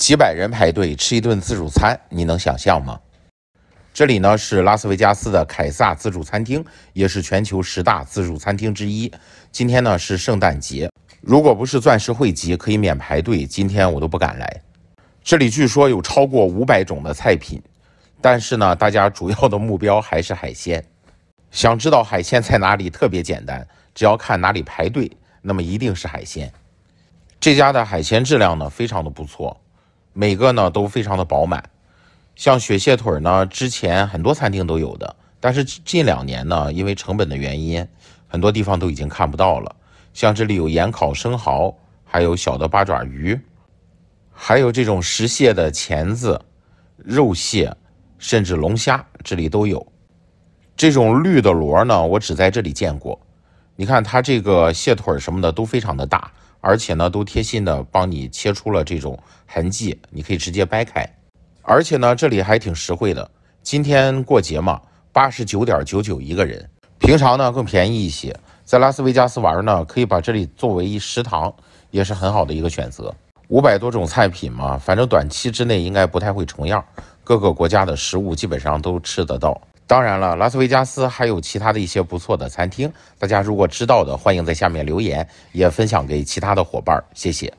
几百人排队吃一顿自助餐，你能想象吗？这里呢是拉斯维加斯的凯撒自助餐厅，也是全球十大自助餐厅之一。今天呢是圣诞节，如果不是钻石汇集可以免排队，今天我都不敢来。这里据说有超过五百种的菜品，但是呢，大家主要的目标还是海鲜。想知道海鲜在哪里？特别简单，只要看哪里排队，那么一定是海鲜。这家的海鲜质量呢，非常的不错。每个呢都非常的饱满，像雪蟹腿儿呢，之前很多餐厅都有的，但是近两年呢，因为成本的原因，很多地方都已经看不到了。像这里有盐烤生蚝，还有小的八爪鱼，还有这种石蟹的钳子、肉蟹，甚至龙虾，这里都有。这种绿的螺呢，我只在这里见过。你看它这个蟹腿儿什么的都非常的大。而且呢，都贴心的帮你切出了这种痕迹，你可以直接掰开。而且呢，这里还挺实惠的。今天过节嘛，八十九点九九一个人。平常呢更便宜一些。在拉斯维加斯玩呢，可以把这里作为一食堂，也是很好的一个选择。五百多种菜品嘛，反正短期之内应该不太会重样，各个国家的食物基本上都吃得到。当然了，拉斯维加斯还有其他的一些不错的餐厅，大家如果知道的，欢迎在下面留言，也分享给其他的伙伴，谢谢。